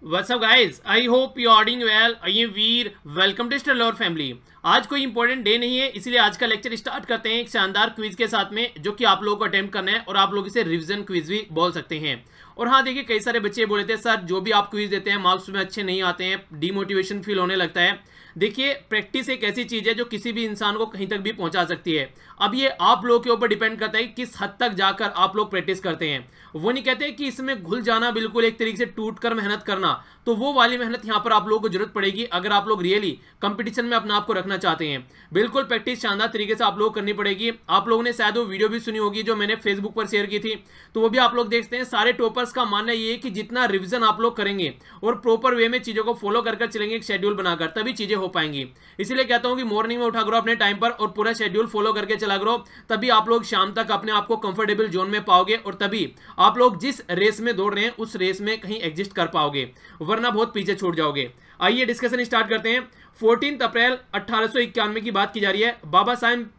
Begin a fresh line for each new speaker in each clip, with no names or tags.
What's up guys? I hope you are doing well. I am Veer. Welcome to Stellar Family. आज कोई important day नहीं है इसलिए आज का लेक्चर स्टार्ट करते हैं एक शानदार क्विज के साथ में जो कि आप लोगों को अटेम्प्ट करना है और आप लोग इसे रिवीजन क्विज भी बोल सकते हैं और हाँ देखिए कई सारे बच्चे बोले थे सर जो भी आप क्विज देते हैं मार्क्स में अच्छे नहीं आते हैं डिमोटिवेशन फील होने लगता है देखिए प्रैक्टिस एक ऐसी चीज़ है जो किसी भी इंसान को कहीं तक भी पहुंचा सकती है अब ये आप लोगों के ऊपर डिपेंड करता है किस हद तक जाकर आप लोग प्रैक्टिस करते हैं वो नहीं कहते कि इसमें घुल जाना बिल्कुल एक तरीके से टूट कर मेहनत करना तो वो वाली मेहनत यहाँ पर आप लोगों को जरूरत पड़ेगी अगर आप लोग रियली कंपटीशन में अपना आपको रखना चाहते हैं बिल्कुल प्रैक्टिस शानदार तरीके से आप लोग करनी पड़ेगी आप लोगों ने शायद वो वीडियो भी सुनी होगी जो मैंने फेसबुक पर शेयर की थी तो वो भी आप लोग देखते हैं सारे टॉपर्स का मानना ये है कि जितना रिविजन आप लोग करेंगे और प्रॉपर वे में चीज़ों को फॉलो कर चलेंगे एक शेड्यूल बनाकर तभी चीज़ें हो पाएंगी इसीलिए कहता हूँ कि मॉर्निंग में उठा करो अपने टाइम पर और पूरा शेड्यूल फॉलो करके चला करो तभी आप लोग शाम तक अपने आप को कंफर्टेबल जोन में पाओगे और तभी आप लोग जिस रेस में दौड़ रहे हैं उस रेस में कहीं एग्जिस्ट कर पाओगे वरना बहुत पीछे छूट जाओगे आइए डिस्कशन स्टार्ट करते हैं फोर्टीन अप्रैल अट्ठारह की बात की जा रही है बाबा साहेब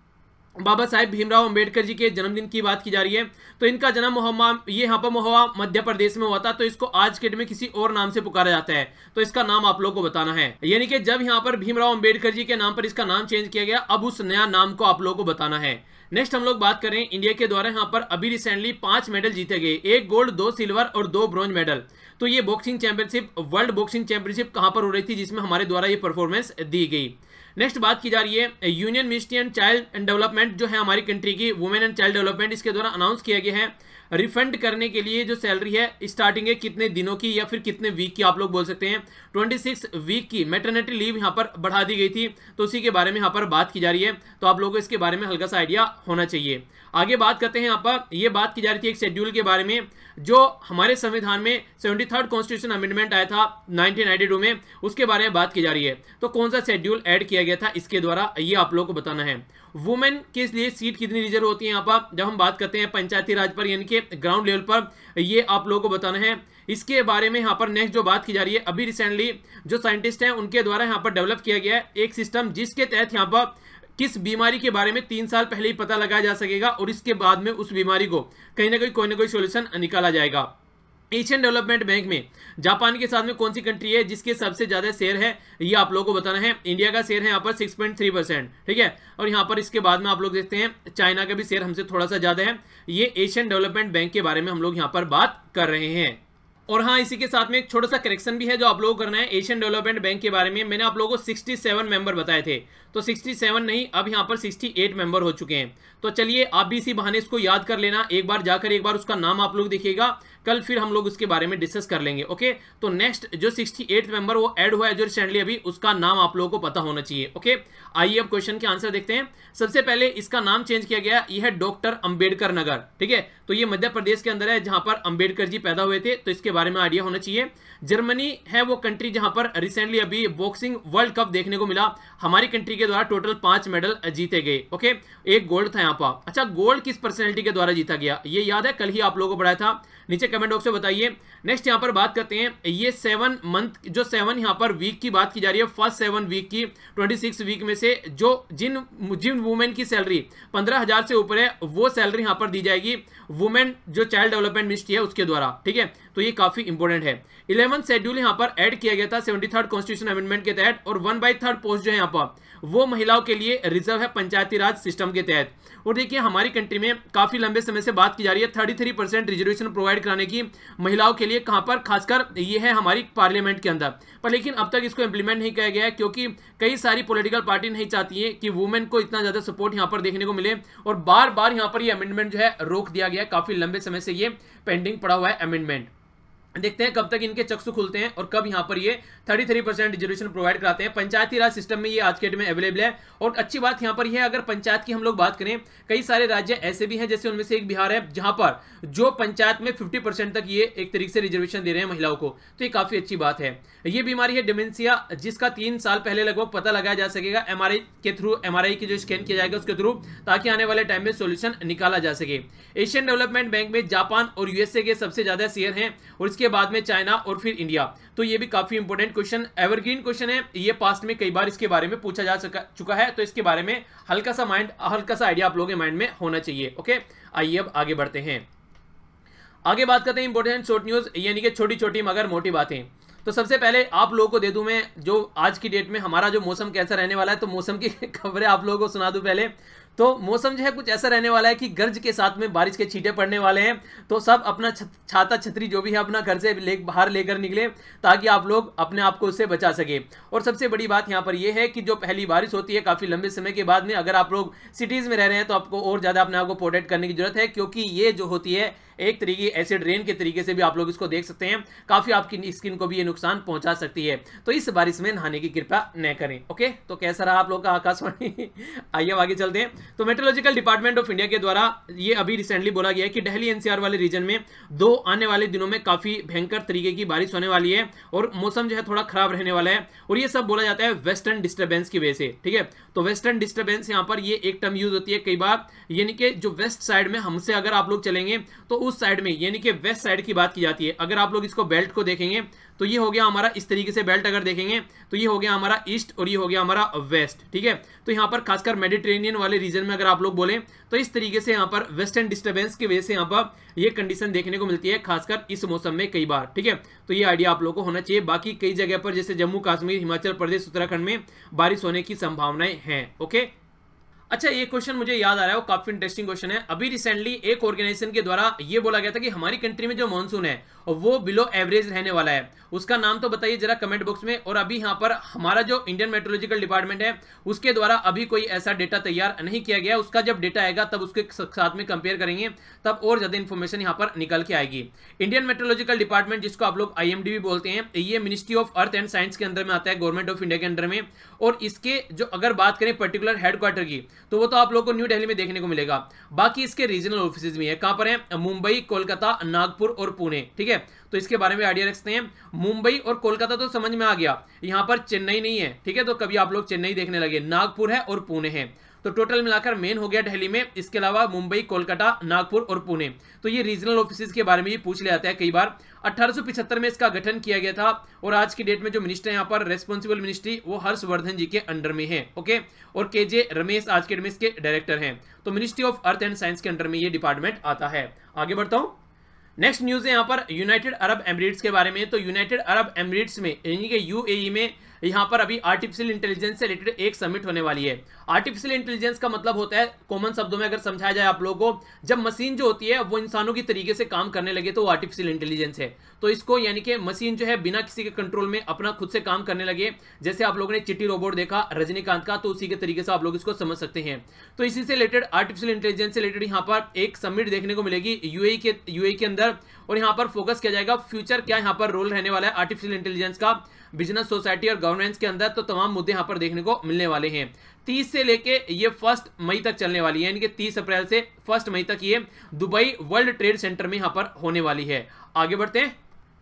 बाबा साहेब भीमराव अंबेडकर जी के जन्मदिन की बात की जा रही है तो इनका जन्म मोहम्मा ये यहाँ पर मोहवा मध्य प्रदेश में हुआ था तो इसको आज के डेट में किसी और नाम से पुकारा जाता है तो इसका नाम आप लोग को बताना है यानी कि जब यहाँ पर भीमराव अंबेडकर जी के नाम पर इसका नाम चेंज किया गया अब उस नया नाम को आप लोग को बताना है नेक्स्ट हम लोग बात करें इंडिया के द्वारा यहाँ पर अभी रिसेंटली पांच मेडल जीते गए एक गोल्ड दो सिल्वर और दो ब्रॉन्ज मेडल तो ये boxing championship world boxing championship कहाँ पर हो रही थी जिसमें हमारे द्वारा ये परफॉर्मेंस दी गई नेक्स्ट बात की जा रही है union ministry and child development जो है हमारी कंट्री की वुमेन एंड चाइल्ड डेवलपमेंट इसके द्वारा अनाउंस किया गया है रिफंड करने के लिए जो सैलरी है स्टार्टिंग है कितने दिनों की या फिर कितने वीक की आप लोग बोल सकते हैं ट्वेंटी सिक्स वीक की मेटर्निटी लीव यहाँ पर बढ़ा दी गई थी तो उसी के बारे में यहाँ पर बात की जा रही है तो आप लोगों को इसके बारे में हल्का सा आइडिया होना चाहिए आगे बात करते हैं यहाँ पर ये बात की जा रही थी एक शेड्यूल के बारे में जो हमारे संविधान में सेवेंटी थर्ड कॉन्स्टिट्यूशन अमेंडमेंट आया था नाइनटीन में उसके बारे में बात की जा रही है तो कौन सा शेड्यूल ऐड किया गया था इसके द्वारा ये आप लोगों को बताना है वुमेन के लिए सीट कितनी रिजर्व होती है यहाँ पर जब हम बात करते हैं पंचायती राज पर यानी कि ग्राउंड लेवल पर ये आप लोगों को बताना है इसके बारे में यहाँ पर नेक्स्ट जो बात की जा रही है अभी रिसेंटली जो साइंटिस्ट हैं उनके द्वारा यहाँ पर डेवलप किया गया है एक सिस्टम जिसके तहत यहाँ पर किस बीमारी के बारे में तीन साल पहले ही पता लगाया जा सकेगा और इसके बाद में उस बीमारी को कहीं ना कहीं कोई ना कोई सोल्यूशन निकाला जाएगा एशियन डेवलपमेंट बैंक में जापान के साथ में कौन सी कंट्री है जिसके सबसे ज़्यादा शेयर है ये आप लोगों को बताना है इंडिया का शेयर है यहाँ पर 6.3 परसेंट ठीक है और यहाँ पर इसके बाद में आप लोग देखते हैं चाइना का भी शेयर हमसे थोड़ा सा ज़्यादा है ये एशियन डेवलपमेंट बैंक के बारे में हम लोग यहाँ पर बात कर रहे हैं और हाँ इसी के साथ में एक छोटा सा करेक्शन भी है जो आप लोगों को करना है एशियन डेवलपमेंट बैंक के बारे में मैंने आप लोगों को 67 मेंबर बताए थे तो 67 नहीं अब यहाँ पर 68 मेंबर हो चुके हैं तो चलिए आप भी इसी बहाने इसको याद कर लेना एक बार जाकर एक बार उसका नाम आप लोग देखिएगा कल फिर हम लोग उसके बारे में डिस्कस कर लेंगे ओके तो नेक्स्ट जो सिक्सटी एट मेंबर वो ऐड हुआ है जो रिसेंटली अभी उसका नाम आप लोगों को पता होना चाहिए ओके आइए अब क्वेश्चन के आंसर देखते हैं सबसे पहले इसका नाम चेंज किया गया यह है डॉक्टर अंबेडकर नगर ठीक है तो ये मध्य प्रदेश के अंदर है जहां पर अंबेडकर जी पैदा हुए थे तो इसके बारे में आइडिया होना चाहिए जर्मनी है वो कंट्री जहां पर रिसेंटली अभी बॉक्सिंग वर्ल्ड कप देखने को मिला हमारी कंट्री के द्वारा टोटल पांच मेडल जीते गए ओके एक गोल्ड था यहाँ पर अच्छा गोल्ड किस पर्सनैलिटी के द्वारा जीता गया ये याद है कल ही आप लोगों को पढ़ाया था नीचे कमेंट बॉक्स में बताइए नेक्स्ट यहाँ पर बात करते हैं ये सेवन मंथ जो सेवन यहाँ पर वीक की बात की जा रही है फर्स्ट सेवन वीक की ट्वेंटी सिक्स वीक में से जो जिन जिन वुमेन की सैलरी पंद्रह हजार से ऊपर है वो सैलरी यहाँ पर दी जाएगी वुमेन जो चाइल्ड डेवलपमेंट मिनिस्ट्री है उसके द्वारा ठीक है तो ये काफी इंपॉर्टेंट है इलेवन शेड्यूल यहाँ पर एड किया गया था सेवेंटी थर्ड कॉन्स्टिट्यूशन अमेंडमेंट के तहत और वन बाई थर्ड पोस्ट जो है यहाँ पर वो महिलाओं के लिए रिजर्व है पंचायती राज सिस्टम के तहत और देखिए हमारी कंट्री में काफी लंबे समय से बात की जा रही है thirty three percent reservation provide कराने की महिलाओं के लिए कहां पर खासकर ये है हमारी पार्लियामेंट के अंदर पर लेकिन अब तक इसको इंप्लीमेंट नहीं किया गया है क्योंकि कई सारी पॉलिटिकल पार्टी नहीं चाहती है कि वुमेन को इतना ज्यादा सपोर्ट यहाँ पर देखने को मिले और बार बार यहाँ पर यह अमेंडमेंट जो है रोक दिया गया गया काफ़ी लंबे समय से ये पेंडिंग पड़ा हुआ है अमेंडमेंट देखते हैं कब तक इनके चक्षु खुलते हैं और कब यहाँ पर ये 33 परसेंट रिजर्वेशन प्रोवाइड कराते हैं पंचायती राज सिस्टम में ये आज के डेट में अवेलेबल है और अच्छी बात यहाँ पर यह है अगर पंचायत की हम लोग बात करें कई सारे राज्य ऐसे भी हैं जैसे उनमें से एक बिहार है जहां पर जो पंचायत में फिफ्टी तक ये एक तरीके से रिजर्वेशन दे रहे हैं महिलाओं को तो ये काफ़ी अच्छी बात है ये बीमारी है डिमेंसिया जिसका तीन साल पहले लगभग पता लगाया जा सकेगा एम के थ्रू एम की जो स्कैन किया जाएगा उसके थ्रू ताकि आने वाले टाइम में सोल्यूशन निकाला जा सके एशियन डेवलपमेंट बैंक में जापान और यूएसए के सबसे ज़्यादा शेयर है और उसके बाद में चाइना और फिर इंडिया तो ये भी काफ़ी इंपोर्टेंट क्वेश्चन एवरग्रीन क्वेश्चन है ये पास्ट में कई बार इसके बारे में पूछा जा चुका है तो इसके बारे में हल्का सा माइंड हल्का सा आइडिया आप लोगों के माइंड में होना चाहिए ओके आइए अब आगे बढ़ते हैं आगे बात करते हैं इंपोर्टेंट शॉर्ट न्यूज़ यानी कि छोटी छोटी मगर मोटी बातें तो सबसे पहले आप लोगों को दे दूं मैं जो आज की डेट में हमारा जो मौसम कैसा रहने वाला है तो मौसम की खबरें आप लोगों को सुना दूं पहले तो मौसम जो है कुछ ऐसा रहने वाला है कि गर्ज के साथ में बारिश के छींटे पड़ने वाले हैं तो सब अपना छाता छतरी जो भी है अपना घर से ले बाहर लेकर निकले ताकि आप लोग अपने आप को उससे बचा सकें और सबसे बड़ी बात यहाँ पर यह है कि जो पहली बारिश होती है काफ़ी लंबे समय के बाद में अगर आप लोग सिटीज़ में रह रहे हैं तो आपको और ज़्यादा अपने आप को प्रोटेक्ट करने की जरूरत है क्योंकि ये जो होती है एक तरीके ऐसे ड्रेन के तरीके से भी आप लोग इसको देख सकते हैं काफ़ी आपकी स्किन को भी ये नुकसान पहुंचा सकती है तो इस बारिश में नहाने की कृपा न करें ओके तो कैसा रहा आप लोग का आकाशवाणी आइए आगे चलते हैं तो मेट्रोलॉजिकल डिपार्टमेंट ऑफ इंडिया के द्वारा ये अभी रिसेंटली बोला गया है कि दिल्ली एनसीआर वाले रीजन में दो आने वाले दिनों में काफ़ी भयंकर तरीके की बारिश होने वाली है और मौसम जो है थोड़ा खराब रहने वाला है और ये सब बोला जाता है वेस्टर्न डिस्टर्बेंस की वजह से ठीक है तो वेस्टर्न डिस्टर्बेंस यहाँ पर ये एक टर्म यूज होती है कई बार यानी कि जो वेस्ट साइड में हमसे अगर आप लोग चलेंगे तो उस साइड में यानी कि वेस्ट साइड की बात की जाती है अगर आप लोग इसको बेल्ट को देखेंगे तो ये हो गया हमारा इस तरीके से बेल्ट अगर देखेंगे तो ये हो गया हमारा ईस्ट और ये हो गया हमारा वेस्ट ठीक है तो यहाँ पर खासकर मेडिटेरेनियन वाले रीजन में अगर आप लोग बोलें तो इस तरीके से यहाँ पर वेस्टर्न डिस्टर्बेंस की वजह से यहाँ पर ये कंडीशन देखने को मिलती है खासकर इस मौसम में कई बार ठीक है तो ये आइडिया आप लोग को होना चाहिए बाकी कई जगह पर जैसे जम्मू कश्मीर हिमाचल प्रदेश उत्तराखंड में बारिश होने की संभावनाएं हैं ओके अच्छा ये क्वेश्चन मुझे याद आ रहा है वो काफी इंटरेस्टिंग क्वेश्चन है अभी रिसेंटली एक ऑर्गेनाइजेशन के द्वारा ये बोला गया था कि हमारी कंट्री में जो मॉनसून है वो बिलो एवरेज रहने वाला है उसका नाम तो बताइए जरा कमेंट बॉक्स में और अभी यहाँ पर हमारा जो इंडियन मेट्रोलॉजिकल डिपार्टमेंट है उसके द्वारा अभी कोई ऐसा डेटा तैयार नहीं किया गया उसका जब डेटा आएगा तब उसके साथ में कंपेयर करेंगे तब और ज्यादा इन्फॉर्मेशन यहाँ पर निकल के आएगी इंडियन मेट्रोलॉजिकल डिपार्टमेंट जिसको आप लोग आई भी बोलते हैं ये ministry of earth and science के अंदर में आता है गवर्नमेंट ऑफ इंडिया के अंदर में और इसके जो अगर बात करें पर्टिकुलर हेडक्वार्टर की तो वो तो आप लोग को न्यू दिल्ली में देखने को मिलेगा बाकी इसके रीजनल ऑफिस भी है कहां पर है मुंबई कोलकाता नागपुर और पुणे ठीक है तो इसके बारे में आइडिया रखते हैं मुंबई और कोलकाता तो समझ में आ गया यहां पर चेन्नई नहीं है ठीक है तो कभी आप लोग चेन्नई देखने लगे नागपुर है और पुणे है तो टोटल मिलाकर मेन हो गया दिल्ली में इसके अलावा मुंबई कोलकाता नागपुर और पुणे तो ये रीजनल ऑफिस के बारे में भी पूछ लिया है कई बार 1875 में इसका गठन किया गया था और आज की डेट में जो मिनिस्टर यहाँ पर रेस्पॉन्सिबल मिनिस्ट्री वो हर्षवर्धन जी के अंडर में है ओके और के जे रमेश आज तो के डेट के डायरेक्टर है तो ministry of earth and science के अंडर में ये डिपार्टमेंट आता है आगे बढ़ता हूँ नेक्स्ट न्यूज है यहाँ पर यूनाइटेड अरब एमरेट्स के बारे में तो यूनाइटेड अरब एमरेट्स में यानी कि यूएई e में यहाँ पर अभी आर्टिफिशियल इंटेलिजेंस से रिलेटेड एक समिट होने वाली है आर्टिफिशियल इंटेलिजेंस का मतलब होता है कॉमन शब्दों में अगर समझाया जाए आप लोगों को जब मशीन जो होती है वो इंसानों की तरीके से काम करने लगे तो वो आर्टिफिशियल इंटेलिजेंस है तो इसको यानी कि मशीन जो है बिना किसी के कंट्रोल में अपना खुद से काम करने लगे जैसे आप लोगों ने चिट्टी रोबोट देखा रजनीकांत का तो उसी के तरीके से आप लोग इसको समझ सकते हैं तो इसी से रिलेटेड आर्टिफिशियल इंटेलिजेंस से रिलेटेड यहाँ पर एक समिट देखने को मिलेगी यूए e के यूए e के अंदर और यहाँ पर फोकस किया जाएगा फ्यूचर क्या यहाँ पर रोल रहने वाला है आर्टिफिशियल इंटेलिजेंस का बिजनेस सोसाइटी और गवर्नेंस के अंदर तो तमाम मुद्दे यहाँ पर देखने को मिलने वाले हैं तीस से लेके ये फर्स्ट मई तक चलने वाली है यानी कि तीस अप्रैल से फर्स्ट मई तक ये दुबई वर्ल्ड ट्रेड सेंटर में यहाँ पर होने वाली है आगे बढ़ते हैं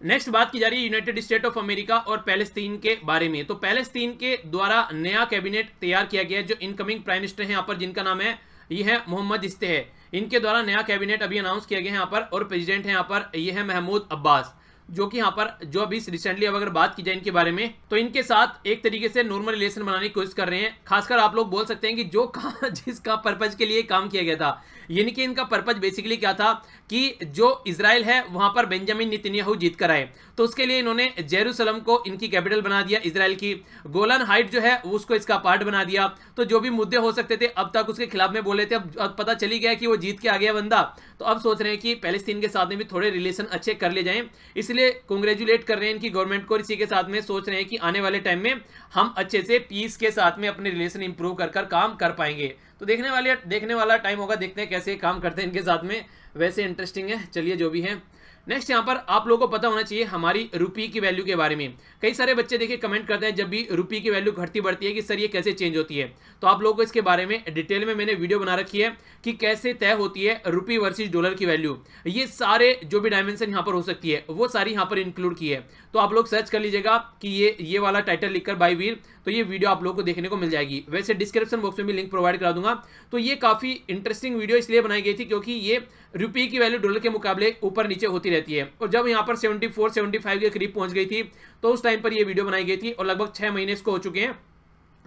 नेक्स्ट बात की जा रही है यूनाइटेड स्टेट ऑफ अमेरिका और पैलेस्तीन के बारे में तो पैलेस्तीन के द्वारा नया कैबिनेट तैयार किया गया है जो इनकमिंग प्राइम मिनिस्टर हैं यहाँ पर जिनका नाम है ये है मोहम्मद इस्ते है इनके द्वारा नया कैबिनेट अभी अनाउंस किया गया है यहाँ पर और प्रेसिडेंट है यहाँ पर ये है महमूद अब्बास जो कि यहाँ पर जो अभी रिसेंटली अब अगर बात की जाए इनके बारे में तो इनके साथ एक तरीके से नॉर्मल रिलेशन बनाने की कोशिश कर रहे हैं खासकर आप लोग बोल सकते हैं कि जो जिसका पर्पज के लिए काम किया गया था यानी कि इनका पर्पज बेसिकली क्या था कि जो इसराइल है वहाँ पर बेंजामिन नितिनयाहू जीत कर आए तो उसके लिए इन्होंने जेरूसलम को इनकी कैपिटल बना दिया इसराइल की गोलन हाइट जो है उसको इसका पार्ट बना दिया तो जो भी मुद्दे हो सकते थे अब तक उसके खिलाफ में बोले थे अब पता चली गया कि वो जीत के आ गया बंदा तो अब सोच रहे हैं कि पैलेस्तीन के साथ में भी थोड़े रिलेशन अच्छे कर ले जाए इसलिए कॉन्ग्रेचुलेट कर रहे हैं इनकी गवर्नमेंट को इसी के साथ में सोच रहे हैं कि आने वाले टाइम में हम अच्छे से पीस के साथ में अपने रिलेशन इंप्रूव कर काम कर पाएंगे तो देखने वाले देखने वाला टाइम होगा देखते हैं कैसे काम करते हैं इनके साथ में वैसे इंटरेस्टिंग है चलिए जो भी है नेक्स्ट यहाँ पर आप लोगों को पता होना चाहिए हमारी रुपी की वैल्यू के बारे में कई सारे बच्चे देखिए कमेंट करते हैं जब भी रुपी की वैल्यू घटती बढ़ती है कि सर ये कैसे चेंज होती है तो आप लोगों को इसके बारे में डिटेल में मैंने वीडियो बना रखी है कि कैसे तय होती है रुपी वर्सेज डॉलर की वैल्यू ये सारे जो भी डायमेंशन यहाँ पर हो सकती है वो सारी यहाँ पर इंक्लूड की है तो आप लोग सर्च कर लीजिएगा कि ये ये वाला टाइटल लिखकर बाई वीर तो ये वीडियो आप लोग को देखने को मिल जाएगी वैसे डिस्क्रिप्शन बॉक्स में भी लिंक प्रोवाइड करा दूंगा तो ये काफ़ी इंटरेस्टिंग वीडियो इसलिए बनाई गई थी क्योंकि ये रुपये की वैल्यू डॉलर के मुकाबले ऊपर नीचे होती रहती है और जब यहाँ पर 74 75 के करीब पहुँच गई थी तो उस टाइम पर ये वीडियो बनाई गई थी और लगभग छः महीने इसको हो चुके हैं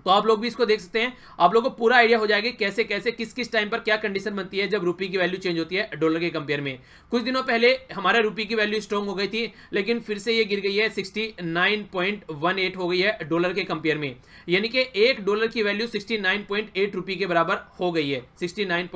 तो आप लोग भी इसको देख सकते हैं आप लोगों को पूरा आइडिया हो जाएगा कैसे कैसे किस किस टाइम पर क्या कंडीशन बनती है जब रुपये की वैल्यू चेंज होती है डॉलर के कंपेयर में कुछ दिनों पहले हमारे रुपये की वैल्यू स्ट्रॉन्ग हो गई थी लेकिन फिर से ये गिर गई है 69.18 हो गई है डॉलर के कंपेयर में यानी कि एक डॉलर की वैल्यू सिक्सटी नाइन के बराबर हो गई है सिक्सटी नाइन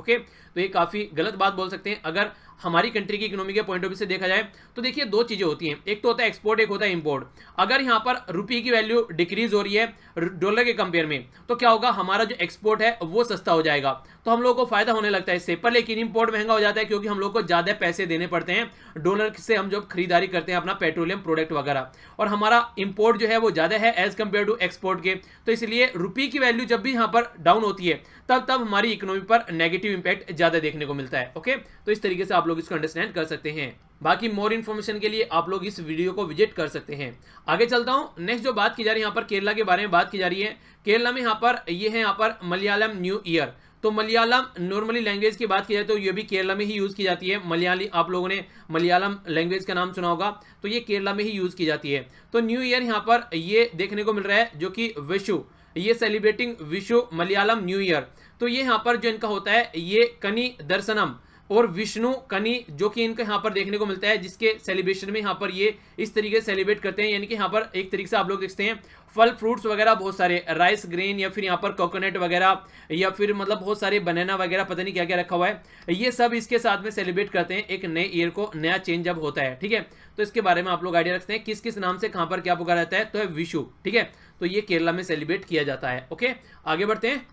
ओके तो ये काफ़ी गलत बात बोल सकते हैं अगर हमारी कंट्री की इकोनॉमी के पॉइंट ऑफ व्यू से देखा जाए तो देखिए दो चीज़ें होती हैं एक तो होता है एक्सपोर्ट एक होता है इंपोर्ट अगर यहां पर रुपी की वैल्यू डिक्रीज हो रही है डॉलर के कंपेयर में तो क्या होगा हमारा जो एक्सपोर्ट है वो सस्ता हो जाएगा तो हम लोगों को फायदा होने लगता है इससे पर लेकिन इंपोर्ट महंगा हो जाता है क्योंकि हम लोग को ज़्यादा पैसे देने पड़ते हैं डॉलर से हम जब खरीदारी करते हैं अपना पेट्रोलियम प्रोडक्ट वगैरह और हमारा इंपोर्ट जो है वो ज़्यादा है एज कंपेयर टू एक्सपोर्ट के तो इसलिए रुपी की वैल्यू जब भी यहां पर डाउन होती है तब तब हमारी इकोनॉमी पर नेगेटिव इंपैक्ट ज़्यादा देखने को मिलता है ओके तो इस तरीके से आप लोग इसको अंडरस्टैंड कर सकते हैं बाकी मोर इन्फॉर्मेशन के लिए आप लोग इस वीडियो को विजिट कर सकते हैं आगे चलता हूँ नेक्स्ट जो बात की जा रही है यहाँ पर केरला के बारे में बात की जा रही है केरला में यहाँ पर ये है यहाँ पर मलयालम न्यू ईयर तो मलयालम नॉर्मली लैंग्वेज की बात की जाए तो ये भी केरला में ही यूज़ की जाती है मलयाली आप लोगों ने मलयालम लैंग्वेज का नाम सुना होगा तो ये केरला में ही यूज़ की जाती है तो न्यू ईयर यहाँ पर ये देखने को मिल रहा है जो कि विशु ये सेलिब्रेटिंग विश्व मलयालम न्यू ईयर तो ये यहाँ पर जो इनका होता है ये कनी दर्शनम और विष्णु कनी जो कि इनको यहाँ पर देखने को मिलता है जिसके सेलिब्रेशन में यहाँ पर ये इस तरीके से सेलिब्रेट करते हैं यानी कि यहाँ पर एक तरीके से आप लोग देखते हैं फल फ्रूट्स वगैरह बहुत सारे राइस ग्रेन या फिर यहाँ पर कोकोनट वगैरह या फिर मतलब बहुत सारे बनाना वगैरह पता नहीं क्या क्या रखा हुआ है ये सब इसके साथ में सेलिब्रेट करते हैं एक नए ईयर को नया चेंज जब होता है ठीक है तो इसके बारे में आप लोग आइडिया रखते हैं किस किस नाम से कहाँ पर क्या पुकार जाता है तो है विशु ठीक है तो ये केरला में सेलिब्रेट किया जाता है ओके आगे बढ़ते हैं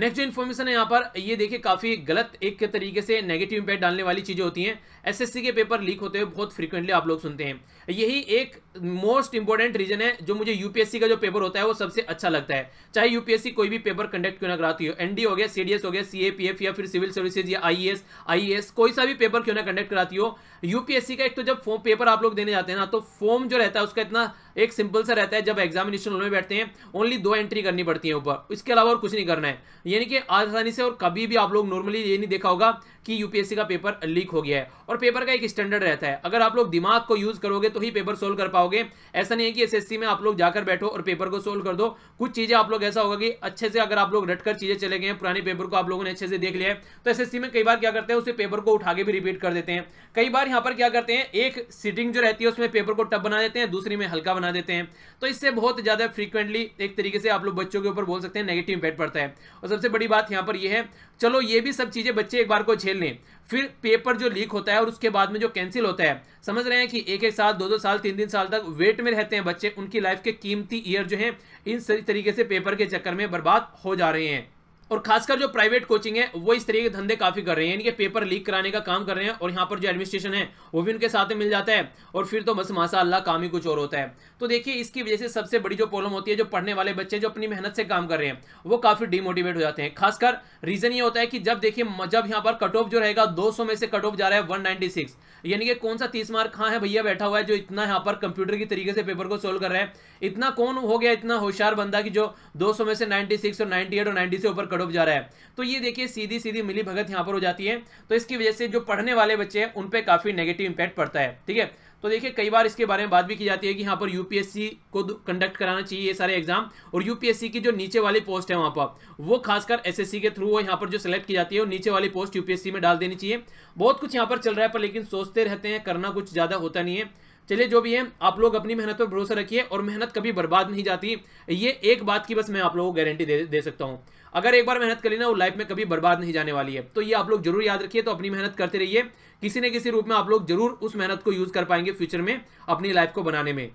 नेक्स्ट जो इन्फॉर्मेशन है यहाँ पर ये देखिए काफ़ी गलत एक तरीके से नेगेटिव इम्पैक्ट डालने वाली चीज़ें होती हैं एसएससी के पेपर लीक होते हुए बहुत फ्रीक्वेंटली आप लोग सुनते हैं यही एक मोस्ट इंपॉर्टेंट रीजन है जो मुझे यूपीएससी का जो पेपर होता है वो सबसे अच्छा लगता है चाहे यूपीएससी कोई भी पेपर कंडक्ट क्यों ना कराती हो एनडी हो गया सीडीएस हो गया सीएपीएफ या फिर सिविल सर्विसेज या आईएएस आईएएस e e कोई सा भी पेपर क्यों ना कंडक्ट कराती हो यूपीएससी का एक तो जब फॉर्म पेपर आप लोग देने जाते हैं ना तो फॉर्म जो रहता है उसका इतना एक सिंपल सा रहता है जब एग्जामिनेशन हॉल में बैठते हैं ओनली दो एंट्री करनी पड़ती है ऊपर इसके अलावा और कुछ नहीं करना है यानी कि आसानी से और कभी भी आप लोग नॉर्मली ये नहीं देखा होगा कि यूपीएससी का पेपर लीक हो गया है और पेपर का एक स्टैंडर्ड रहता है अगर आप लोग दिमाग को यूज करोगे तो ही पेपर सोल्व कर पाओगे ऐसा नहीं है कि एसएससी में आप लोग जाकर बैठो और पेपर को सोल्व कर दो कुछ चीजें आप लोग ऐसा होगा कि अच्छे से अगर आप लोग रटकर चीजें चले गए पुराने पेपर को आप लोगों ने अच्छे से देख लिया है तो एसएससी में कई बार क्या करते हैं उसे पेपर को उठा के भी रिपीट कर देते हैं कई बार यहाँ पर क्या करते हैं एक सीटिंग जो रहती है उसमें पेपर को टप बना देते हैं दूसरी में हल्का बना देते हैं तो इससे बहुत ज्यादा फ्रीक्वेंटली एक तरीके से आप लोग बच्चों के ऊपर बोल सकते हैं नेगेटिव इंपैक्ट पड़ता है और सबसे बड़ी बात यहाँ पर यह है चलो ये भी सब चीजें बच्चे एक बार को झेल खेल लें फिर पेपर जो लीक होता है और उसके बाद में जो कैंसिल होता है समझ रहे हैं कि एक एक साल दो दो साल तीन तीन साल तक वेट में रहते हैं बच्चे उनकी लाइफ के कीमती ईयर जो है इन सही तरीके से पेपर के चक्कर में बर्बाद हो जा रहे हैं और खासकर जो प्राइवेट कोचिंग है वो इस तरीके के धंधे काफी कर रहे हैं यानी कि पेपर लीक कराने का काम कर रहे हैं और यहाँ पर जो एडमिनिस्ट्रेशन है वो भी उनके साथ मिल जाता है और फिर तो बस माशा अल्लाह काम ही कुछ और होता है तो देखिए इसकी वजह से सबसे बड़ी जो प्रॉब्लम होती है जो पढ़ने वाले बच्चे जो अपनी मेहनत से काम कर रहे हैं वो काफ़ी डिमोटिवेट हो जाते हैं खासकर रीज़न ये होता है कि जब देखिए जब यहाँ पर कट ऑफ जो रहेगा 200 में से कट ऑफ जा रहा है 196 यानी कि कौन सा तीस मार्क हाँ है भैया बैठा हुआ है जो इतना यहाँ पर कंप्यूटर की तरीके से पेपर को सोल्व कर रहे हैं इतना कौन हो गया इतना होशियार बंदा की जो सौ में से सिक्स और एट और 90 से ऊपर कट ऑफ जा रहा है तो ये देखिए सीधी सीधी मिली भगत यहाँ पर हो जाती है तो इसकी वजह से जो पढ़ने वाले बच्चे हैं उन पर काफ़ी नेगेटिव इंपैक्ट पड़ता है ठीक है तो देखिए कई बार इसके बारे में बात भी की जाती है कि यहाँ पर यूपीएससी को कंडक्ट कराना चाहिए ये सारे एग्जाम और यूपीएससी की जो नीचे वाली पोस्ट है वहाँ पर वो खासकर एसएससी के थ्रू यहाँ पर जो सिलेक्ट की जाती है वो नीचे वाली पोस्ट यूपीएससी में डाल देनी चाहिए बहुत कुछ यहाँ पर चल रहा है पर लेकिन सोचते रहते हैं करना कुछ ज़्यादा होता नहीं है चलिए जो भी है आप लोग अपनी मेहनत पर भरोसा रखिए और मेहनत कभी बर्बाद नहीं जाती ये एक बात की बस मैं आप लोगों को गारंटी दे, दे सकता हूँ अगर एक बार मेहनत करी ना वो लाइफ में कभी बर्बाद नहीं जाने वाली है तो ये आप लोग जरूर याद रखिए तो अपनी मेहनत करते रहिए किसी न किसी रूप में आप लोग जरूर उस मेहनत को यूज कर पाएंगे फ्यूचर में अपनी लाइफ को बनाने में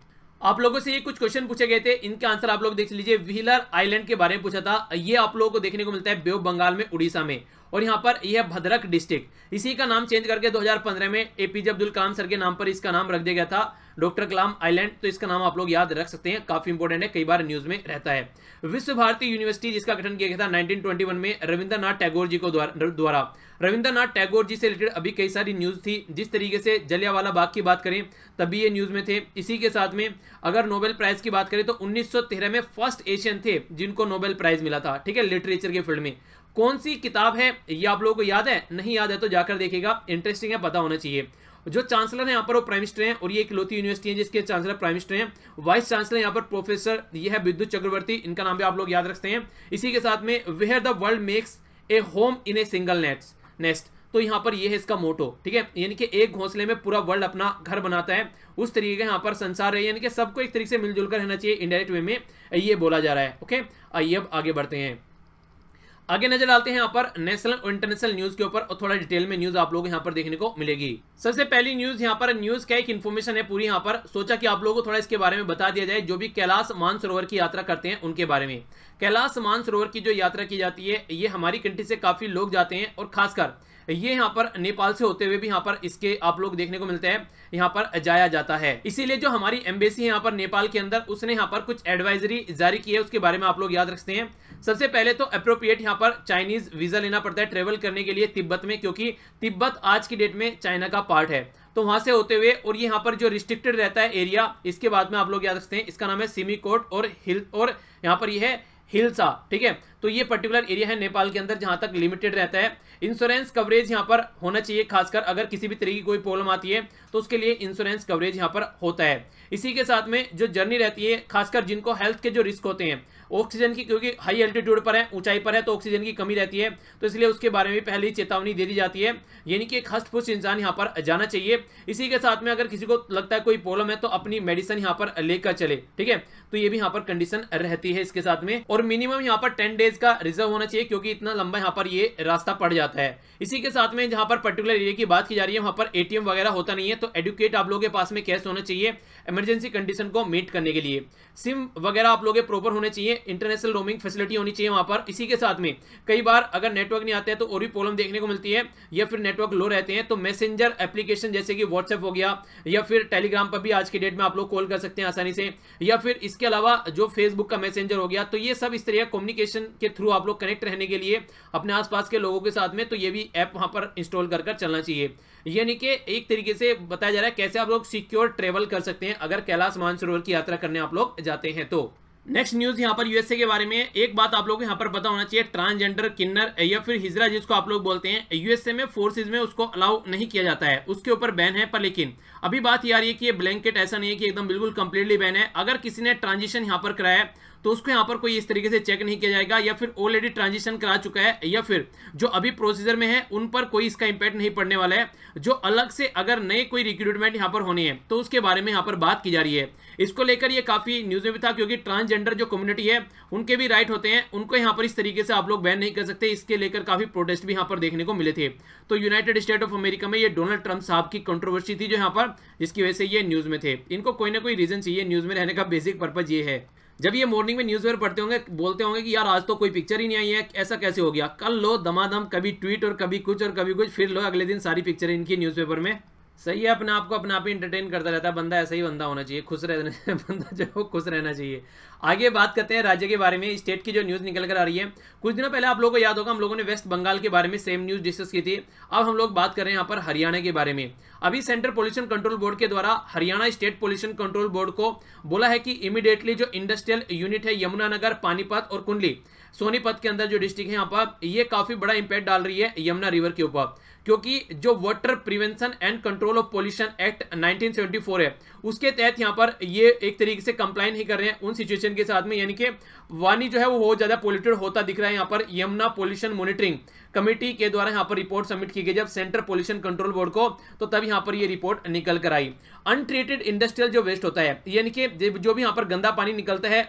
आप लोगों से ये कुछ क्वेश्चन पूछे गए थे इनके आंसर आप लोग देख लीजिए व्हीलर आइलैंड के बारे में पूछा था ये आप लोगों को देखने को मिलता है बेव बंगाल में उड़ीसा में और यहाँ पर यह भद्रक डिस्ट्रिक्ट इसी का नाम चेंज करके 2015 में एपीजे अब्दुल कलाम सर के नाम पर इसका नाम रख दिया गया था डॉक्टर कलाम आइलैंड तो इसका नाम आप लोग याद रख सकते हैं काफी इंपोर्टेंट है कई बार न्यूज में रहता है विश्व भारती यूनिवर्सिटी जिसका गठन किया गया था 1921 में रविंद्रनाथ टैगोर जी को द्वारा रविंद्रनाथ टैगोर जी से रिलेटेड अभी कई सारी न्यूज़ थी जिस तरीके से जलियावाला बाग की बात करें तभी ये न्यूज़ में थे इसी के साथ में अगर नोबेल प्राइज़ की बात करें तो 1913 में फर्स्ट एशियन थे जिनको नोबेल प्राइज़ मिला था ठीक है लिटरेचर के फील्ड में कौन सी किताब है ये आप लोगों को याद है नहीं याद है तो जाकर देखेगा इंटरेस्टिंग है पता होना चाहिए जो चांसलर है यहाँ पर वो प्राइम मिनिस्टर हैं और ये इकलौती यूनिवर्सिटी है जिसके चांसलर प्राइम मिनिस्टर हैं वाइस चांसलर यहाँ पर प्रोफेसर ये है विद्युत चक्रवर्ती इनका नाम भी आप लोग याद रखते हैं इसी के साथ में where the world makes a home in a single nest nest तो यहाँ पर ये है इसका मोटो ठीक है यानी कि एक घोंसले में पूरा वर्ल्ड अपना घर बनाता है उस तरीके का यहाँ पर संसार है यानी कि सबको एक तरीके से मिलजुल कर रहना चाहिए इंडायरेक्ट वे में ये बोला जा रहा है ओके आइए अब आगे बढ़ते हैं आगे नजर डालते हैं यहाँ पर नेशनल और इंटरनेशनल न्यूज के ऊपर और थोड़ा डिटेल में न्यूज आप लोग यहाँ पर देखने को मिलेगी सबसे पहली न्यूज यहाँ पर न्यूज का एक इन्फॉर्मेशन है पूरी यहाँ पर सोचा कि आप लोगों को थोड़ा इसके बारे में बता दिया जाए जो भी कैलाश मानसरोवर की यात्रा करते हैं उनके बारे में कैलाश मानसरोवर की जो यात्रा की जाती है ये हमारी कंट्री से काफी लोग जाते हैं और खासकर ये यहाँ पर नेपाल से होते हुए भी यहाँ पर इसके आप लोग देखने को मिलते हैं यहाँ पर जाया जाता है इसीलिए जो हमारी एम्बेसी है यहाँ पर नेपाल के अंदर उसने यहाँ पर कुछ एडवाइजरी जारी की है उसके बारे में आप लोग याद रखते हैं सबसे पहले तो अप्रोप्रिएट यहाँ पर चाइनीज वीज़ा लेना पड़ता है ट्रेवल करने के लिए तिब्बत में क्योंकि तिब्बत आज की डेट में चाइना का पार्ट है तो वहां से होते हुए और यहाँ पर जो रिस्ट्रिक्टेड रहता है एरिया इसके बाद में आप लोग याद रखते हैं इसका नाम है सिमी कोट और हिल और यहाँ पर यह है हिलसा ठीक है तो ये पर्टिकुलर एरिया है नेपाल के अंदर जहां तक लिमिटेड रहता है इंश्योरेंस कवरेज यहाँ पर होना चाहिए खासकर अगर किसी भी तरह की कोई प्रॉब्लम आती है तो उसके लिए इंश्योरेंस कवरेज यहाँ पर होता है इसी के साथ में जो जर्नी रहती है खासकर जिनको हेल्थ के जो रिस्क होते हैं ऑक्सीजन की क्योंकि हाई एल्टीट्यूड पर है ऊंचाई पर है तो ऑक्सीजन की कमी रहती है तो इसलिए उसके बारे में पहले ही चेतावनी दे दी जाती है यानी कि एक हस्त पुष्ट इंसान यहाँ पर जाना चाहिए इसी के साथ में अगर किसी को लगता है कोई प्रॉब्लम है तो अपनी मेडिसिन यहाँ पर लेकर चले ठीक है तो ये भी यहाँ पर कंडीशन रहती है इसके साथ में और मिनिमम यहाँ पर टेन डेज का रिजर्व होना चाहिए क्योंकि इतना लंबा यहाँ पर ये रास्ता पड़ जाता है इसी के साथ में जहाँ पर पर्टिकुलर एरिया की बात की जा रही है वहाँ पर एटीएम वगैरह होता नहीं है तो एडुकेट आप लोगों के पास में कैश होना चाहिए इमरजेंसी कंडीशन को मीट करने के लिए सिम वगैरह आप लोगों के प्रॉपर होने चाहिए इंटरनेशनल रोमिंग फैसिलिटी होनी चाहिए वहाँ पर इसी के साथ में कई बार अगर नेटवर्क नहीं आते हैं तो और भी प्रॉब्लम देखने को मिलती है या फिर नेटवर्क लो रहते हैं तो मैसेंजर एप्लीकेशन जैसे कि व्हाट्सएप हो गया या फिर टेलीग्राम पर भी आज के डेट में आप लोग कॉल कर सकते हैं आसानी से या फिर इसके अलावा जो फेसबुक का मैसेंजर हो गया तो ये सब इस तरह कम्युनिकेशन के थ्रू आप लोग कनेक्ट रहने के लिए अपने आस के लोगों के साथ में तो ये भी ऐप वहाँ पर इंस्टॉल कर चलना चाहिए यानी कि एक तरीके से बताया जा रहा है कैसे आप लोग सिक्योर ट्रेवल कर सकते हैं अगर कैलाश मानसरोवर की यात्रा करने आप लोग जाते हैं तो नेक्स्ट न्यूज़ यहाँ पर यूएसए के बारे में एक बात आप लोगों को यहाँ पर पता होना चाहिए ट्रांसजेंडर किन्नर या फिर हिजरा जिसको आप लोग बोलते हैं यूएसए में फोर्सेज में उसको अलाउ नहीं किया जाता है उसके ऊपर बैन है पर लेकिन अभी बात ये आ रही है कि ये ब्लैंकेट ऐसा नहीं है कि एकदम बिल्कुल कंप्लीटली बैन है अगर किसी ने ट्रांजिशन यहाँ पर कराया तो उसको यहाँ पर कोई इस तरीके से चेक नहीं किया जाएगा या फिर ऑलरेडी ट्रांजिशन करा चुका है या फिर जो अभी प्रोसीजर में है उन पर कोई इसका इंपैक्ट नहीं पड़ने वाला है जो अलग से अगर नए कोई रिक्रूटमेंट यहाँ पर होनी है तो उसके बारे में यहाँ पर बात की जा रही है इसको लेकर ये काफ़ी न्यूज़ में भी था क्योंकि ट्रांसजेंडर जो कम्युनिटी है उनके भी राइट होते हैं उनको यहाँ पर इस तरीके से आप लोग बैन नहीं कर सकते इसके लेकर काफ़ी प्रोटेस्ट भी यहाँ पर देखने को मिले थे तो यूनाइटेड स्टेट ऑफ अमेरिका में ये डोनाल्ड ट्रंप साहब की कंट्रोवर्सी थी जो यहाँ पर जिसकी वजह से ये न्यूज़ में थे इनको कोई ना कोई रीज़न चाहिए न्यूज़ में रहने का बेसिक पर्पज़ ये है जब ये मॉर्निंग में न्यूज़पेपर पढ़ते होंगे बोलते होंगे कि यार आज तो कोई पिक्चर ही नहीं आई है ऐसा कैसे हो गया कल लो दमादम कभी ट्वीट और कभी कुछ और कभी कुछ फिर लो अगले दिन सारी पिक्चर इनकी न्यूज़पेपर में सही है अपने आप को अपने आप ही इंटरटेन करता रहता है बंदा ऐसा ही बंदा होना चाहिए खुश रहना बंदा जो है खुश रहना चाहिए आगे बात करते हैं राज्य के बारे में स्टेट की जो न्यूज़ निकल कर आ रही है कुछ दिनों पहले आप लोगों को याद होगा हम लोगों ने वेस्ट बंगाल के बारे में सेम न्यूज़ डिस्कस की थी अब हम लोग बात कर रहे हैं यहाँ पर हरियाणा के बारे में अभी सेंट्रल पोल्यूशन कंट्रोल बोर्ड के द्वारा Haryana state pollution control board को बोला है कि इमीडिएटली जो इंडस्ट्रियल यूनिट है यमुनानगर पानीपत और कुंडली सोनीपत के अंदर जो डिस्ट्रिक्ट है यहाँ पर ये काफ़ी बड़ा इंपैक्ट डाल रही है यमुना रिवर के ऊपर क्योंकि जो water prevention and control of pollution act 1974 है उसके तहत यहाँ पर ये एक तरीके से कंप्लाइन ही कर रहे हैं उन सिचुएशन के साथ में यानी कि वानी जो है वो बहुत ज़्यादा पोल्यूटेड होता दिख रहा है यहाँ पर यमुना पोल्यूशन मॉनिटरिंग कमेटी के द्वारा यहाँ पर रिपोर्ट सबमिट की गई जब सेंट्रल पोल्यूशन कंट्रोल बोर्ड को तो तब यहाँ पर ये रिपोर्ट निकल कर आई अनट्रीटेड इंडस्ट्रियल जो वेस्ट होता है यानी कि जो भी यहाँ पर गंदा पानी निकलता है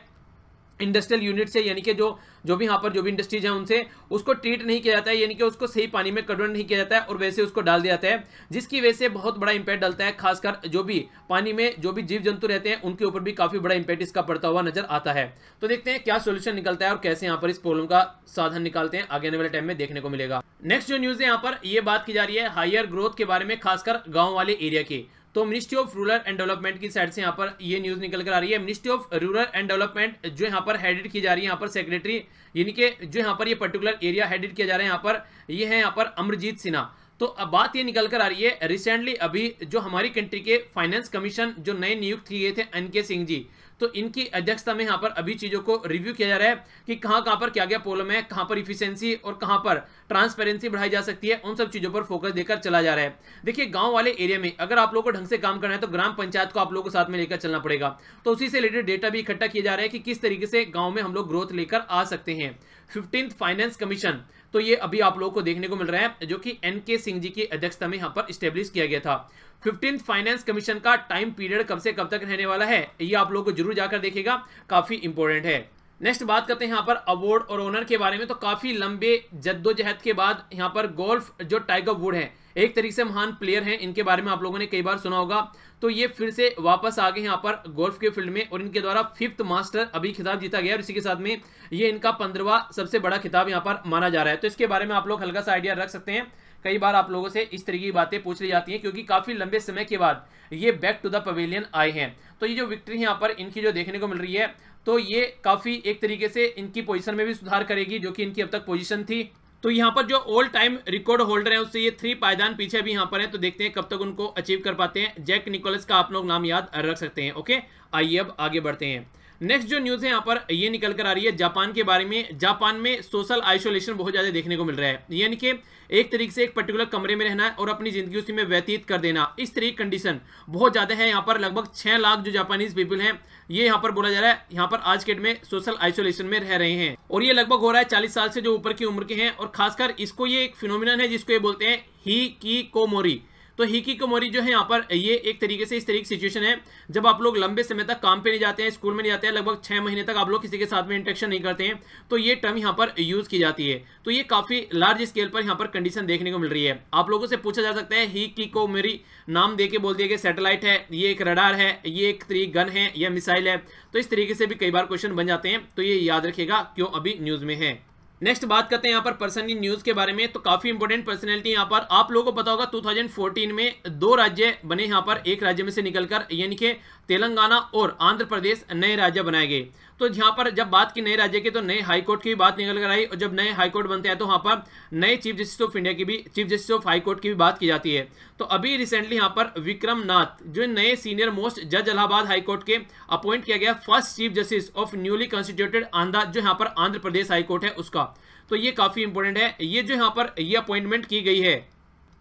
इंडस्ट्रियल यूनिट से यानी कि जो जो भी यहाँ पर जो भी इंडस्ट्रीज हैं उनसे उसको ट्रीट नहीं किया जाता है यानी कि उसको सही पानी में कन्वर्ट नहीं किया जाता है और वैसे उसको डाल दिया जाता है जिसकी वजह से बहुत बड़ा इंपैक्ट डालता है खासकर जो भी पानी में जो भी जीव जंतु रहते हैं उनके ऊपर भी काफ़ी बड़ा इंपैक्ट इसका पड़ता हुआ नजर आता है तो देखते हैं क्या सोल्यूशन निकलता है और कैसे यहाँ पर इस प्रॉब्लम का साधन निकालते हैं आगे आने वाले टाइम में देखने को मिलेगा नेक्स्ट जो न्यूज़ है यहाँ पर ये बात की जा रही है हायर ग्रोथ के बारे में खासकर गाँव वाले एरिया की तो ministry of rural and development की साइड से यहाँ पर ये न्यूज़ निकल कर आ रही है ministry of rural and development जो यहाँ पर हेडिट की जा रही है यहाँ पर सेक्रेटरी यानी कि जो यहाँ पर ये पर्टिकुलर एरिया हेडिट किया जा रहा है यहाँ पर ये है यहाँ पर अमरजीत सिन्हा तो अब बात ये निकल कर आ रही है रिसेंटली अभी जो हमारी कंट्री के फाइनेंस कमीशन जो नए नियुक्त किए थे एन के सिंह जी तो इनकी अध्यक्षता में यहाँ पर अभी चीज़ों को रिव्यू किया जा रहा है कि कहाँ कहाँ पर क्या क्या प्रॉब्लम है कहाँ पर इफिशियंसी और कहाँ पर ट्रांसपेरेंसी बढ़ाई जा सकती है उन सब चीज़ों पर फोकस देकर चला जा रहा है देखिए गांव वाले एरिया में अगर आप लोगों को ढंग से काम करना है तो ग्राम पंचायत को आप लोगों को साथ में लेकर चलना पड़ेगा तो उसी से रिलेटेड डेटा भी इकट्ठा किया जा रहा है कि किस तरीके से गाँव में हम लोग ग्रोथ लेकर आ सकते हैं फिफ्टींथ फाइनेंस कमीशन तो ये अभी आप लोगों को देखने को मिल रहा है जो कि एन के सिंह जी की अध्यक्षता में यहाँ पर स्टेब्लिश किया गया था फिफ्टींथ फाइनेंस कमीशन का टाइम पीरियड कब से कब तक रहने वाला है ये आप लोग को जरूर जाकर देखेगा काफी इंपॉर्टेंट है नेक्स्ट बात करते हैं यहाँ पर अवार्ड और ओनर के बारे में तो काफी लंबे जद्दोजहद के बाद यहाँ पर गोल्फ जो टाइगर वुड है एक तरीके से महान प्लेयर हैं इनके बारे में आप लोगों ने कई बार सुना होगा तो ये फिर से वापस आ गए यहाँ पर गोल्फ के फील्ड में और इनके द्वारा फिफ्थ मास्टर अभी खिताब जीता गया और इसी के साथ में ये इनका पंद्रवा सबसे बड़ा खिताब यहाँ पर माना जा रहा है तो इसके बारे में आप लोग हल्का सा आइडिया रख सकते हैं कई बार आप लोगों से इस तरीके की बातें पूछ ली जाती हैं क्योंकि काफ़ी लंबे समय के बाद ये बैक टू द पवेलियन आए हैं तो ये जो विक्ट्री यहाँ पर इनकी जो देखने को मिल रही है तो ये काफ़ी एक तरीके से इनकी पोजीशन में भी सुधार करेगी जो कि इनकी अब तक पोजीशन थी तो यहाँ पर जो ऑल टाइम रिकॉर्ड होल्डर है उससे ये थ्री पायदान पीछे भी यहाँ पर है तो देखते हैं कब तक उनको अचीव कर पाते हैं जैक निकोलस का आप लोग नाम याद रख सकते हैं ओके आइए अब आगे बढ़ते हैं नेक्स्ट जो न्यूज़ है यहाँ पर ये निकल कर आ रही है जापान के बारे में जापान में सोशल आइसोलेशन बहुत ज़्यादा देखने को मिल रहा है यानी कि एक तरीके से एक पर्टिकुलर कमरे में रहना और अपनी ज़िंदगी उसी में व्यतीत कर देना इस तरह की कंडीशन बहुत ज़्यादा है यहाँ पर लगभग छह लाख जो जापानीज पीपल है ये यहाँ पर बोला जा रहा है यहाँ पर आज के डेट में सोशल आइसोलेशन में रह रहे हैं और ये लगभग हो रहा है चालीस साल से जो ऊपर की उम्र के हैं और खासकर इसको ये एक फिनोमिन है जिसको ये बोलते हैं ही की कोमोरी तो हिकी कोमोरी जो है यहाँ पर ये एक तरीके से इस तरीके की सिचुएशन है जब आप लोग लंबे समय तक काम पे नहीं जाते हैं स्कूल में नहीं जाते हैं लगभग छह महीने तक आप लोग किसी के साथ में इंटरेक्शन नहीं करते हैं तो ये टर्म यहाँ पर यूज़ की जाती है तो ये काफ़ी लार्ज स्केल पर यहाँ पर कंडीशन देखने को मिल रही है आप लोगों से पूछा जा सकता है ही को मेरी नाम दे के बोल दिया कि सैटेलाइट है ये एक रडार है ये एक तरीके गन है या मिसाइल है तो इस तरीके से भी कई बार क्वेश्चन बन जाते हैं तो ये याद रखेगा क्यों अभी न्यूज़ में है नेक्स्ट बात करते हैं यहाँ पर पर्सन इन न्यूज़ के बारे में तो काफ़ी इंपोर्टेंट पर्सनैलिटी यहाँ पर आप लोगों को पता होगा 2014 में दो राज्य बने यहाँ पर एक राज्य में से निकलकर यानी कि तेलंगाना और आंध्र प्रदेश नए राज्य बनाए गए तो यहाँ पर जब बात की नए राज्य की तो नए हाईकोर्ट की बात निकल कर आई और जब नए हाईकोर्ट बनते हैं तो वहां पर नए चीफ जस्टिस ऑफ इंडिया की भी चीफ जस्टिस ऑफ हाईकोर्ट की भी बात की जाती है तो अभी रिसेंटली यहाँ पर विक्रम नाथ जो नए सीनियर मोस्ट जज इलाहाबाद हाईकोर्ट के अपॉइंट किया गया first chief justice of newly constituted Andhra जो यहाँ पर आंध्र प्रदेश हाईकोर्ट है उसका तो ये काफ़ी इंपॉर्टेंट है ये जो यहाँ पर ये अपॉइंटमेंट की गई है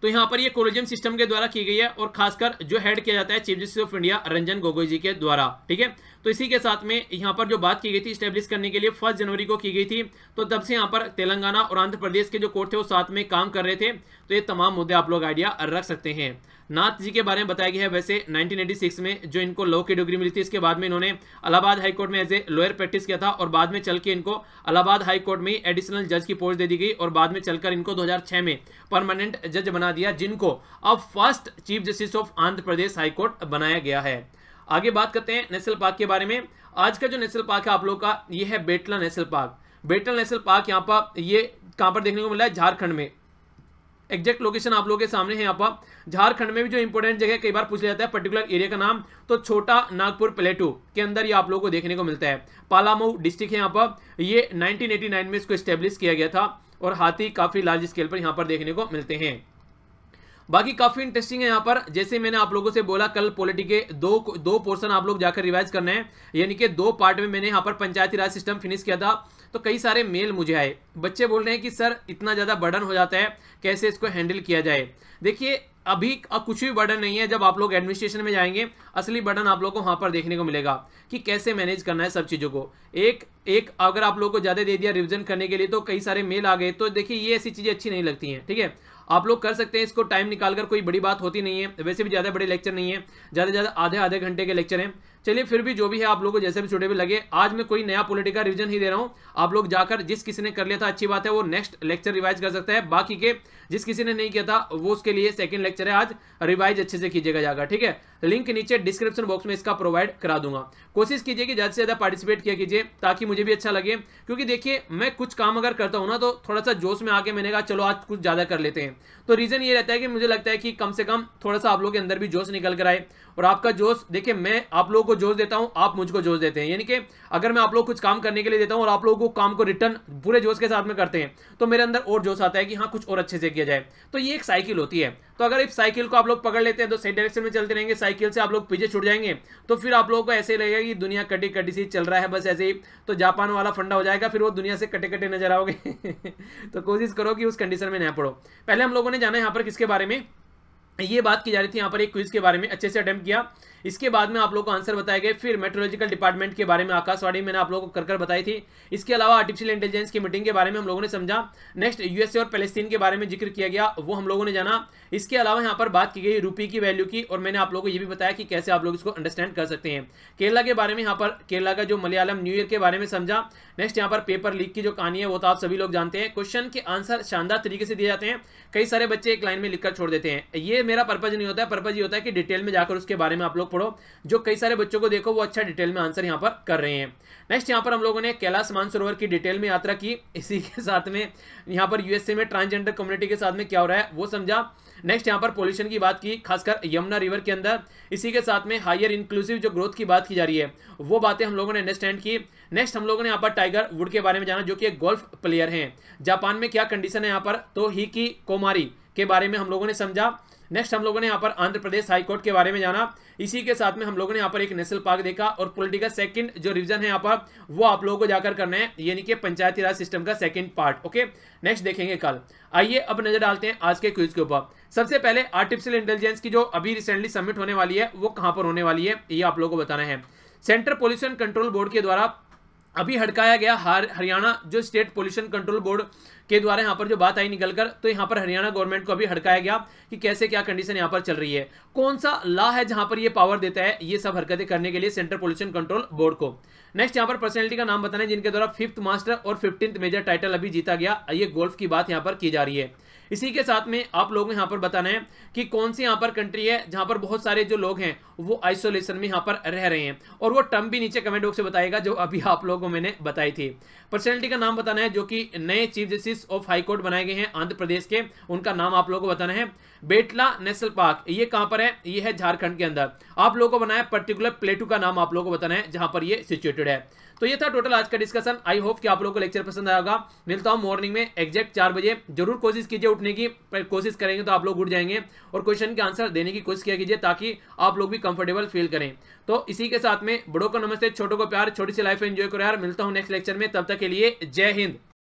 तो यहाँ पर ये कोलोजियम सिस्टम के द्वारा की गई है और खासकर जो हेड किया जाता है chief justice of India Ranjan Gogoi ji के द्वारा ठीक है तो इसी के साथ में यहाँ पर जो बात की गई थी स्टेब्लिश करने के लिए फर्स्ट जनवरी को की गई थी तो तब से यहाँ पर तेलंगाना और आंध्र प्रदेश के जो कोर्ट थे वो साथ में काम कर रहे थे तो ये तमाम मुद्दे आप लोग आइडिया रख सकते हैं नाथ जी के बारे में बताया गया है वैसे 1986 में जो इनको लॉ की डिग्री मिली थी इसके बाद में इन्होंने हाई हाईकोर्ट में एज ए लॉयर प्रैक्टिस किया था और बाद में चल के इनको हाई हाईकोर्ट में एडिशनल जज की पोस्ट दे दी गई और बाद में चलकर इनको 2006 में परमानेंट जज बना दिया जिनको अब first chief justice of Andhra Pradesh high court बनाया गया है आगे बात करते हैं नेशनल पार्क के बारे में आज का जो नेशनल पार्क है आप लोग का ये है Betla national park Betla national park यहाँ पर ये कहाँ पर देखने को मिला है झारखंड में एग्जैक्ट लोकेशन आप लोगों के सामने है यहाँ पर झारखंड में भी जो इंपॉर्टेंट जगह कई बार पूछ लिया जाता है पर्टिकुलर एरिया का नाम तो छोटा नागपुर प्लेटू के अंदर ये आप लोगों को देखने को मिलता है पालामऊ डिस्ट्रिक्ट है यहाँ पर ये 1989 में इसको स्टेब्लिश किया गया था और हाथी काफ़ी लार्ज स्केल पर यहाँ पर देखने को मिलते हैं बाकी काफी इंटरेस्टिंग है यहाँ पर जैसे मैंने आप लोगों से बोला कल पॉलिटी के दो दो पोर्सन आप लोग जाकर रिवाइज करने हैं यानी कि दो पार्ट में मैंने यहाँ पर पंचायती राज सिस्टम फिनिश किया था तो कई सारे मेल मुझे आए बच्चे बोल रहे हैं कि सर इतना ज़्यादा बर्डन हो जाता है कैसे इसको हैंडल किया जाए देखिए अभी कुछ भी बर्डन नहीं है जब आप लोग एडमिनिस्ट्रेशन में जाएंगे असली बर्डन आप लोग को वहाँ पर देखने को मिलेगा कि कैसे मैनेज करना है सब चीज़ों को एक एक अगर आप लोग को ज़्यादा दे दिया रिविजन करने के लिए तो कई सारे मेल आ गए तो देखिए ये ऐसी चीज़ें अच्छी नहीं लगती हैं ठीक है आप लोग कर सकते हैं इसको टाइम निकालकर कोई बड़ी बात होती नहीं है वैसे भी ज़्यादा बड़े लेक्चर नहीं है ज़्यादा ज़्यादा आधे आधे घंटे के लेक्चर हैं चलिए फिर भी जो भी है आप लोगों को जैसे भी भी लगे आज मैं कोई नया पोलिटिकल रिवीजन ही दे रहा हूँ आप लोग जाकर जिस किसी ने कर लिया था अच्छी बात है वो नेक्स्ट लेक्चर रिवाइज कर सकता है बाकी के जिस किसी ने नहीं किया था वो उसके लिए सेकंड लेक्चर है आज रिवाइज अच्छे से कीजिएगा जाकर ठीक है लिंक नीचे डिस्क्रिप्शन बॉक्स में इसका प्रोवाइड करा दूंगा कोशिश कीजिए कि ज़्यादा से ज़्यादा पार्टिसिपेट किया कीजिए ताकि मुझे भी अच्छा लगे क्योंकि देखिए मैं कुछ काम अगर करता हूँ ना तो थोड़ा सा जोश में आके मैंने कहा चलो आज कुछ ज़्यादा कर लेते हैं तो रीज़न ये रहता है कि मुझे लगता है कि कम से कम थोड़ा सा आप लोग के अंदर भी जोश निकल कर आए और आपका जोश देखिए मैं आप लोगों को जोश देता हूँ आप मुझको जोश देते हैं यानी कि अगर मैं आप लोग कुछ काम करने के लिए देता हूँ और आप लोगों को काम को रिटर्न पूरे जोश के साथ में करते हैं तो मेरे अंदर और जोश आता है कि हाँ कुछ और अच्छे से किया जाए तो ये एक साइकिल होती है तो अगर इस साइकिल को आप लोग पकड़ लेते हैं तो सही डायरेक्शन में चलते रहेंगे साइकिल से आप लोग पीछे छुट जाएंगे तो फिर आप लोगों को ऐसे लगेगा कि दुनिया कटी कटी सी चल रहा है बस ऐसे ही तो जापान वाला फंडा हो जाएगा फिर वो दुनिया से कटे कटे नजर आओगे तो कोशिश करो कि उस कंडीशन में ना पड़ो पहले हम लोगों ने जाना है यहाँ पर किसके बारे में ये बात की जा रही थी यहाँ पर एक क्विज के बारे में अच्छे से अटैम्प्ट किया इसके बाद में आप लोग को आंसर बताए गए फिर मेट्रोलॉजिकल डिपार्टमेंट के बारे में आकाशवाणी मैंने आप लोगों को कर कर बताई थी इसके अलावा आर्टिफिशियल इंटेलिजेंस की मीटिंग के बारे में हम लोगों ने समझा नेक्स्ट यूएसए और पैलेस्तीन के बारे में जिक्र किया गया वो हम लोगों ने जाना इसके अलावा यहाँ पर बात की गई रूपी की वैल्यू की और मैंने आप लोगों को ये भी बताया कि कैसे आप लोग इसको अंडरस्टैंड कर सकते हैं केरला के बारे में यहाँ पर केरला का जो मलयालम न्यू ईयर के बारे में समझा नेक्स्ट यहाँ पर पेपर लीक की जो कहानी है वो तो आप सभी लोग जानते हैं क्वेश्चन के आंसर शानदार तरीके से दिए जाते हैं कई सारे बच्चे एक लाइन में लिखकर छोड़ देते हैं ये मेरा पर्पज नहीं होता है पर्पज ये होता है कि डिटेल में जाकर उसके बारे में आप लोग लोग पढ़ो जो कई सारे बच्चों को देखो वो अच्छा डिटेल में आंसर यहाँ पर कर रहे हैं नेक्स्ट यहाँ पर हम लोगों ने कैलाश मानसरोवर की डिटेल में यात्रा की इसी के साथ में यहाँ पर यूएसए में ट्रांसजेंडर कम्युनिटी के साथ में क्या हो रहा है वो समझा नेक्स्ट यहाँ पर पोल्यूशन की बात की खासकर यमुना रिवर के अंदर इसी के साथ में हायर इंक्लूसिव जो ग्रोथ की बात की जा रही है वो बातें हम लोगों ने अंडरस्टैंड की नेक्स्ट हम लोगों ने यहाँ पर टाइगर वुड के बारे में जाना जो कि एक गोल्फ प्लेयर हैं जापान में क्या कंडीशन है यहाँ पर तो ही की कोमारी के बारे में हम लोगों ने समझा नेक्स्ट हम लोगों ने यहाँ पर आंध्र प्रदेश हाईकोर्ट के बारे में जाना इसी के साथ में हम लोगों ने यहाँ पर एक नेशनल पार्क देखा और पॉलिटिकल सेकंड जो रिवीजन है यहाँ पर वो आप लोगों को जाकर करना है यानी कि पंचायती राज सिस्टम का सेकंड पार्ट ओके नेक्स्ट देखेंगे कल आइए अब नजर डालते हैं आज के क्विज के ऊपर सबसे पहले आर्टिफिशियल इंटेलिजेंस की जो अभी रिसेंटली सबमिट होने वाली है वो कहाँ पर होने वाली है ये आप लोगों को बताना है सेंट्रल पोल्यूशन कंट्रोल बोर्ड के द्वारा अभी हड़काया गया हरियाणा जो स्टेट पोल्यूशन कंट्रोल बोर्ड के द्वारा यहाँ पर जो बात आई निकलकर तो यहाँ पर हरियाणा गवर्नमेंट को अभी हड़काया गया कि कैसे क्या कंडीशन यहाँ पर चल रही है कौन सा लॉ है जहां पर ये पावर देता है ये सब हरकतें करने के लिए सेंट्रल पोल्यूशन कंट्रोल बोर्ड को नेक्स्ट यहां पर पर्सनैलिटी का नाम बताना है जिनके द्वारा फिफ्थ मास्टर और फिफ्टींथ मेजर टाइटल अभी जीता गया ये गोल्फ की बात यहाँ पर की जा रही है इसी के साथ में आप लोगों को यहाँ पर बताना है कि कौन सी यहाँ पर कंट्री है जहां पर बहुत सारे जो लोग हैं वो आइसोलेशन में यहाँ पर रह रहे हैं और वो टर्म भी नीचे कमेंट बॉक्स से बताएगा जो अभी आप लोगों को मैंने बताई थी पर्सनैलिटी का नाम बताना है जो कि नए चीफ जस्टिस ऑफ हाईकोर्ट बनाए गए हैं आंध्र प्रदेश के उनका नाम आप लोगों को बताना है बेटला नेशनल पार्क ये कहाँ पर है है ये है झारखंड के अंदर आप लोगों को बनाया पर्टिकुलर प्लेटू का नाम आप लोगों को बताना है जहां पर ये सिचुएटेड है तो ये था टोटल आज का डिस्कशन आई होप कि आप लोगों को लेक्चर पसंद आएगा मिलता हूं मॉर्निंग में एग्जैक्ट चार बजे जरूर कोशिश कीजिए उठने की कोशिश करेंगे तो आप लोग उठ जाएंगे और क्वेश्चन के आंसर देने की कोशिश किया कीजिए ताकि आप लोग भी कंफर्टेबल फील करें तो इसी के साथ में बड़ों को नमस्ते छोटों को प्यार छोटी सी लाइफ एंजॉय करो यार मिलता हूँ नेक्स्ट लेक्चर में तब तक के लिए जय हिंद